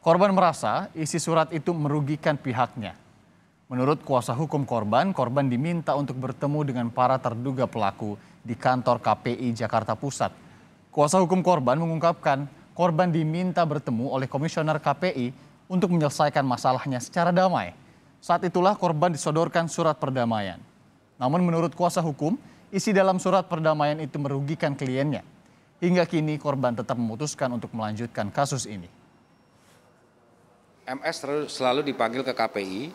Korban merasa isi surat itu merugikan pihaknya. Menurut kuasa hukum korban, korban diminta untuk bertemu dengan para terduga pelaku di kantor KPI Jakarta Pusat. Kuasa hukum korban mengungkapkan korban diminta bertemu oleh komisioner KPI untuk menyelesaikan masalahnya secara damai. Saat itulah korban disodorkan surat perdamaian. Namun menurut kuasa hukum, isi dalam surat perdamaian itu merugikan kliennya. Hingga kini korban tetap memutuskan untuk melanjutkan kasus ini. MS selalu dipanggil ke KPI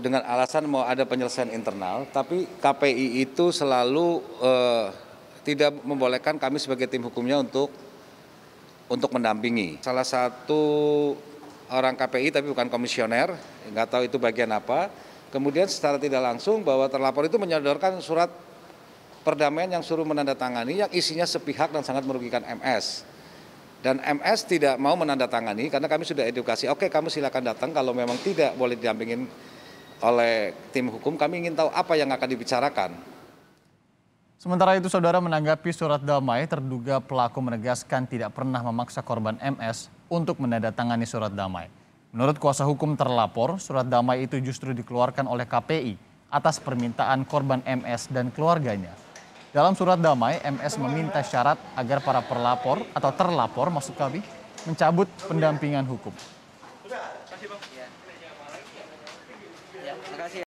dengan alasan mau ada penyelesaian internal, tapi KPI itu selalu eh, tidak membolehkan kami sebagai tim hukumnya untuk untuk mendampingi. Salah satu orang KPI tapi bukan komisioner, nggak tahu itu bagian apa. Kemudian secara tidak langsung bahwa terlapor itu menyodorkan surat perdamaian yang suruh menandatangani yang isinya sepihak dan sangat merugikan MS. Dan MS tidak mau menandatangani karena kami sudah edukasi, oke kamu silakan datang kalau memang tidak boleh didampingin oleh tim hukum, kami ingin tahu apa yang akan dibicarakan. Sementara itu saudara menanggapi surat damai, terduga pelaku menegaskan tidak pernah memaksa korban MS untuk menandatangani surat damai. Menurut kuasa hukum terlapor, surat damai itu justru dikeluarkan oleh KPI atas permintaan korban MS dan keluarganya. Dalam surat damai, MS meminta syarat agar para perlapor atau terlapor maksud kami mencabut pendampingan hukum.